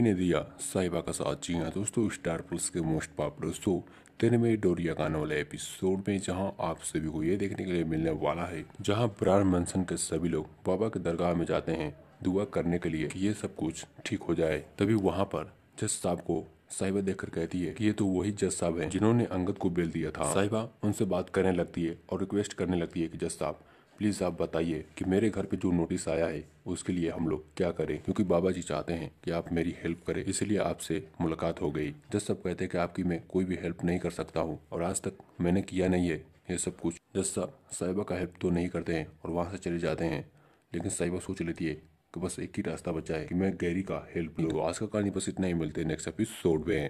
ने दिया साहिबा का साथ जी हाँ दोस्तों स्टार प्लस के मोस्ट पॉपुलर शो तेरे में डोरिया गाने वाले एपिसोड में जहां आप सभी को ये देखने के लिए मिलने वाला है जहां ब्रार मंसन के सभी लोग बाबा के दरगाह में जाते हैं दुआ करने के लिए कि ये सब कुछ ठीक हो जाए तभी वहां पर जज साहब को साहिबा देखकर कहती है कि ये तो वही जज साहब है जिन्होंने अंगद को बेल दिया था साहिबा उनसे बात करने लगती है और रिक्वेस्ट करने लगती है कि जज साहब प्लीज़ आप बताइए कि मेरे घर पे जो नोटिस आया है उसके लिए हम लोग क्या करें क्योंकि बाबा जी चाहते हैं कि आप मेरी हेल्प करें इसलिए आपसे मुलाकात हो गई जब साहब कहते कि आपकी मैं कोई भी हेल्प नहीं कर सकता हूँ और आज तक मैंने किया नहीं है ये सब कुछ जज साहब साहिबा का हेल्प तो नहीं करते हैं और वहाँ से चले जाते हैं लेकिन साहिबा सोच लेती है कि बस एक ही रास्ता बचा है कि मैं गैरी का हेल्प लूँ आज का कहानी बस इतना ही मिलते हैं नेक्स्ट एपिसोड में